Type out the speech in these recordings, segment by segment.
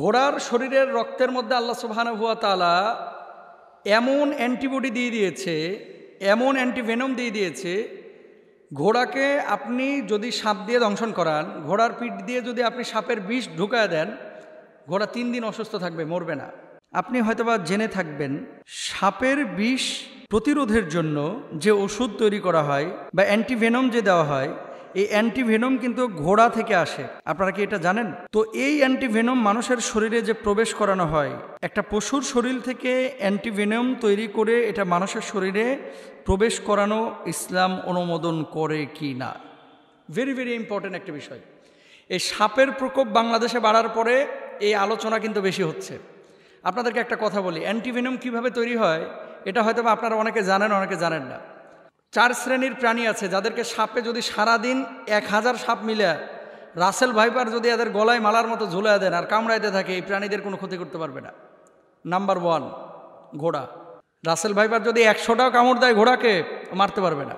ঘোড়ার শরীরের রক্তের মধ্যে আল্লাহ সুবাহানুয়া তালা এমন অ্যান্টিবডি দিয়ে দিয়েছে এমন অ্যান্টিভেনম দিয়ে দিয়েছে ঘোড়াকে আপনি যদি সাপ দিয়ে দংশন করান ঘোড়ার পিঠ দিয়ে যদি আপনি সাপের বিষ ঢুকায় দেন ঘোড়া তিন দিন অসুস্থ থাকবে মরবে না আপনি হয়তোবা জেনে থাকবেন সাপের বিষ প্রতিরোধের জন্য যে ওষুধ তৈরি করা হয় বা অ্যান্টিভেনম যে দেওয়া হয় এই অ্যান্টিভেনম কিন্তু ঘোড়া থেকে আসে আপনারা কি এটা জানেন তো এই অ্যান্টিভেনম মানুষের শরীরে যে প্রবেশ করানো হয় একটা পশুর শরীর থেকে অ্যান্টিভেনম তৈরি করে এটা মানুষের শরীরে প্রবেশ করানো ইসলাম অনুমোদন করে কি না ভেরি ভেরি ইম্পর্টেন্ট একটা বিষয় এই সাপের প্রকোপ বাংলাদেশে বাড়ার পরে এই আলোচনা কিন্তু বেশি হচ্ছে আপনাদেরকে একটা কথা বলি অ্যান্টিভেনম কিভাবে তৈরি হয় এটা হয়তো আপনারা অনেকে জানেন অনেকে জানেন না চার শ্রেণীর প্রাণী আছে যাদেরকে সাপে যদি সারাদিন এক হাজার সাপ মিলে রাসেল ভাইপার যদি এদের গলায় মালার মতো ঝুলে দেন আর কামড়াইতে থাকে এই প্রাণীদের কোনো ক্ষতি করতে পারবে না নাম্বার ওয়ান ঘোড়া রাসেল ভাইপার যদি একশোটাও কামড় দেয় ঘোড়াকে মারতে পারবে না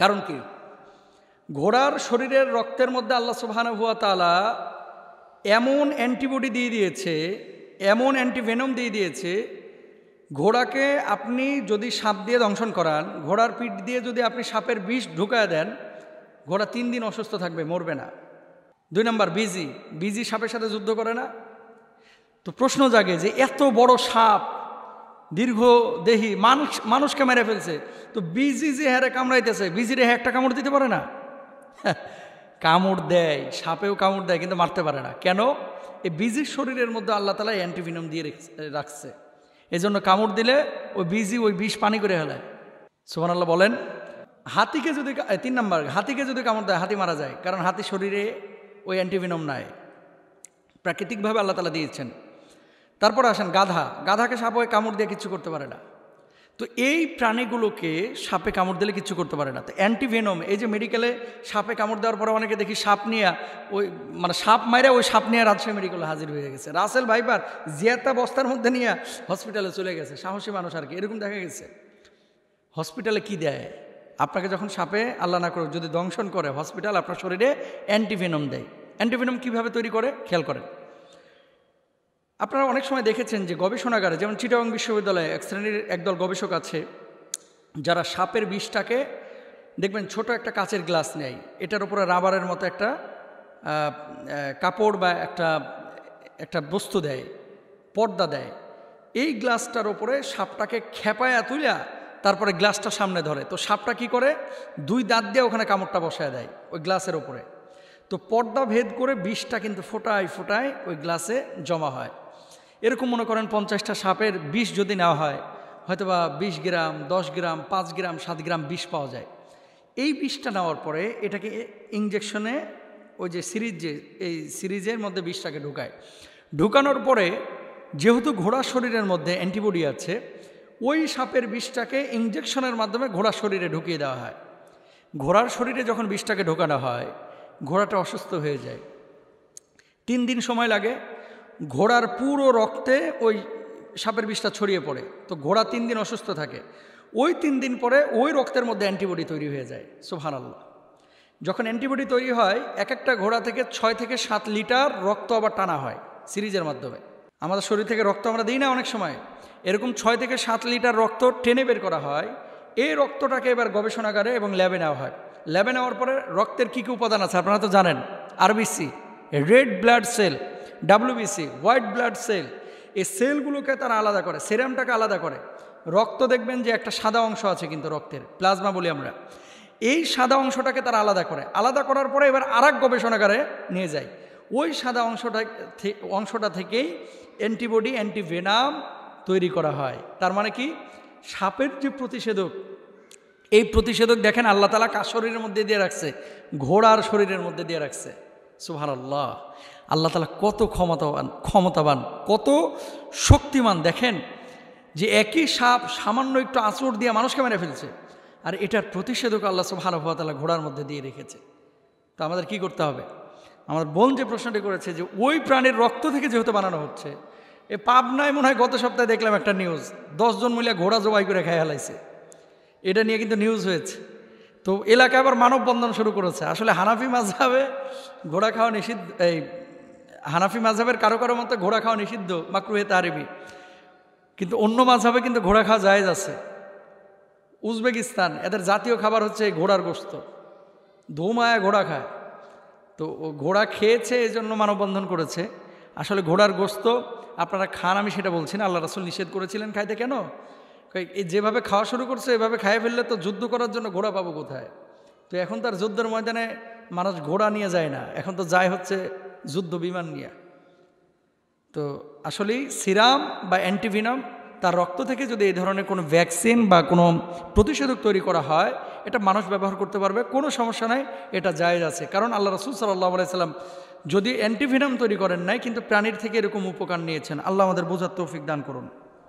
কারণ কি ঘোড়ার শরীরের রক্তের মধ্যে আল্লাহ সুবাহানা হুয়া তালা এমন অ্যান্টিবডি দিয়ে দিয়েছে এমন অ্যান্টিভেনম দিয়ে দিয়েছে ঘোড়াকে আপনি যদি সাপ দিয়ে দংশন করান ঘোড়ার পিঠ দিয়ে যদি আপনি সাপের বিষ ঢুকায় দেন ঘোড়া তিন দিন অসুস্থ থাকবে মরবে না দুই নম্বর বিজি বিজি সাপের সাথে যুদ্ধ করে না তো প্রশ্ন জাগে যে এত বড় সাপ দীর্ঘ দেহি মানুষ মানুষকে মেরে ফেলছে তো বিজি যে হ্যারে কামড়াইতেছে বিজি রে হ্যাঁ একটা কামড় দিতে পারে না কামড় দেয় সাপেও কামড় দেয় কিন্তু মারতে পারে না কেন এই বিজির শরীরের মধ্যে আল্লাহ তালা অ্যান্টিভিনম দিয়ে রাখছে এই জন্য কামড় দিলে ওই বীজই ওই বিষ পানি করে হলে সুবানাল্লাহ বলেন হাতিকে যদি তিন নম্বর হাতিকে যদি কামড় দেয় হাতি মারা যায় কারণ হাতি শরীরে ওই অ্যান্টিভিনম নাই প্রাকৃতিকভাবে আল্লাহ তালা দিয়েছেন তারপর আসেন গাধা গাধাকে সাপে কামড় দিয়ে কিছু করতে পারে না তো এই প্রাণীগুলোকে সাপে কামড় দিলে কিছু করতে পারে না তো অ্যান্টিভেনম এই যে মেডিকেলে সাপে কামড় দেওয়ার পরে অনেকে দেখি সাপ নিয়ে ওই মানে সাপ মাইরা ওই সাপ নিয়ে রাজশাহী মেডিকেলে হাজির হয়ে গেছে রাসেল ভাইবার জিয়াতা বস্তার মধ্যে নিয়ে হসপিটালে চলে গেছে সাহসী মানুষ আর কি এরকম দেখা গেছে হসপিটালে কি দেয় আপনাকে যখন সাপে আল্লাহ না করুক যদি দংশন করে হসপিটাল আপনার শরীরে অ্যান্টিভেনম দেয় অ্যান্টিভেনম কিভাবে তৈরি করে খেয়াল করেন আপনারা অনেক সময় দেখেছেন যে গবেষণাগারে যেমন চিটাগং বিশ্ববিদ্যালয়ে এক শ্রেণীর একদল গবেষক আছে যারা সাপের বিষটাকে দেখবেন ছোট একটা কাচের গ্লাস নেয় এটার উপরে রাবারের মতো একটা কাপড় বা একটা একটা বস্তু দেয় পর্দা দেয় এই গ্লাসটার ওপরে সাপটাকে খেপায়া তুলিয়া তারপরে গ্লাসটা সামনে ধরে তো সাপটা কি করে দুই দাঁত দিয়ে ওখানে কামড়টা বসায় দেয় ওই গ্লাসের ওপরে তো পর্দা ভেদ করে বিষটা কিন্তু ফোটায় ফোটায় ওই গ্লাসে জমা হয় এরকম মনে করেন পঞ্চাশটা সাপের বিষ যদি নেওয়া হয় হয়তোবা বিশ গ্রাম দশ গ্রাম পাঁচ গ্রাম সাত গ্রাম বিষ পাওয়া যায় এই বিষটা নেওয়ার পরে এটাকে ইঞ্জেকশনে ওই যে সিরিজ যে এই সিরিজের মধ্যে বিষটাকে ঢুকায় ঢুকানোর পরে যেহেতু ঘোড়ার শরীরের মধ্যে অ্যান্টিবডি আছে ওই সাপের বিষটাকে ইঞ্জেকশনের মাধ্যমে ঘোড়ার শরীরে ঢুকিয়ে দেওয়া হয় ঘোড়ার শরীরে যখন বিষটাকে ঢোকানো হয় ঘোড়াটা অসুস্থ হয়ে যায় তিন দিন সময় লাগে ঘোড়ার পুরো রক্তে ওই সাপের বিষটা ছড়িয়ে পড়ে তো ঘোড়া তিন দিন অসুস্থ থাকে ওই তিন দিন পরে ওই রক্তের মধ্যে অ্যান্টিবডি তৈরি হয়ে যায় সোহান আল্লাহ যখন অ্যান্টিবডি তৈরি হয় এক একটা ঘোড়া থেকে ছয় থেকে সাত লিটার রক্ত আবার টানা হয় সিরিজের মাধ্যমে আমাদের শরীর থেকে রক্ত আমরা দিই না অনেক সময় এরকম ছয় থেকে সাত লিটার রক্ত টেনে বের করা হয় এই রক্তটাকে এবার গবেষণাগারে এবং ল্যাবে নেওয়া হয় ল্যাবে নেওয়ার পরে রক্তের কী কী উপাদান আছে আপনারা তো জানেন RBC red blood cell WBC white blood cell এই সেলগুলোকে তারা আলাদা করে সেরামটাকে আলাদা করে রক্ত দেখবেন যে একটা সাদা অংশ আছে কিন্তু রক্তের প্লাজমা বলি আমরা এই সাদা অংশটাকে তারা আলাদা করে আলাদা করার পরে এবার আর গবেষণাগারে নিয়ে যায় ওই সাদা অংশটা অংশটা থেকেই অ্যান্টিবডি অ্যান্টিভেনাম তৈরি করা হয় তার মানে কি সাপের যে প্রতিষেধক এই প্রতিষেধক দেখেন আল্লাহ তালা কার শরীরের মধ্যে দিয়ে রাখছে ঘোড়ার শরীরের মধ্যে দিয়ে রাখছে সুহার আল্লাহ আল্লাহ তালা কত ক্ষমতাবান ক্ষমতাবান কত শক্তিমান দেখেন যে একই সাপ সামান্য একটু আঁচড় দিয়ে মানুষকে মেরে ফেলছে আর এটার প্রতিষেধক আল্লাহ তালা ঘোড়ার মধ্যে দিয়ে রেখেছে তো আমাদের কি করতে হবে আমার বোন যে প্রশ্নটি করেছে যে ওই প্রাণীর রক্ত থেকে যেহেতু বানানো হচ্ছে এ পাবনায় মনে হয় গত সপ্তাহে দেখলাম একটা নিউজ দশজন মিলিয়া ঘোড়া জবাই করে খেয়ে হেলাইছে এটা নিয়ে কিন্তু নিউজ হয়েছে তো এলাকায় আবার মানববন্ধন শুরু করেছে আসলে হানাফি মাঝাবে ঘোড়া খাওয়া নিষিদ্ধ এই হানাফি মাঝাবের কারো কারো মতো ঘোড়া খাওয়া নিষিদ্ধ বা ক্রুহে তারিবি কিন্তু অন্য মাঝাবে কিন্তু ঘোড়া খাওয়া যায় আছে উজবেকিস্তান এদের জাতীয় খাবার হচ্ছে এই ঘোড়ার গোস্ত ধুমায় ঘোড়া খায় তো ঘোড়া খেয়েছে এই জন্য মানববন্ধন করেছে আসলে ঘোড়ার গোস্ত আপনারা খান আমি সেটা বলছি না আল্লাহ রাসুল নিষেধ করেছিলেন খাইতে কেন এই যেভাবে খাওয়া শুরু করছে এভাবে খাইয়ে ফেললে তো যুদ্ধ করার জন্য ঘোড়া পাবো কোথায় তো এখন তার যুদ্ধের ময়দানে মানুষ ঘোড়া নিয়ে যায় না এখন তো যায় হচ্ছে যুদ্ধ বিমান নিয়ে তো আসলেই সিরাম বা অ্যান্টিভিনাম তার রক্ত থেকে যদি এই ধরনের কোনো ভ্যাকসিন বা কোনো প্রতিষেধক তৈরি করা হয় এটা মানুষ ব্যবহার করতে পারবে কোনো সমস্যা নাই এটা জায়েজ আছে কারণ আল্লাহ রসুল সাল্লাহ আলাইসাল্লাম যদি অ্যান্টিভিনাম তৈরি করেন নাই কিন্তু প্রাণীর থেকে এরকম উপকার নিয়েছেন আল্লাহ আমাদের বোঝার তৌফিক দান করুন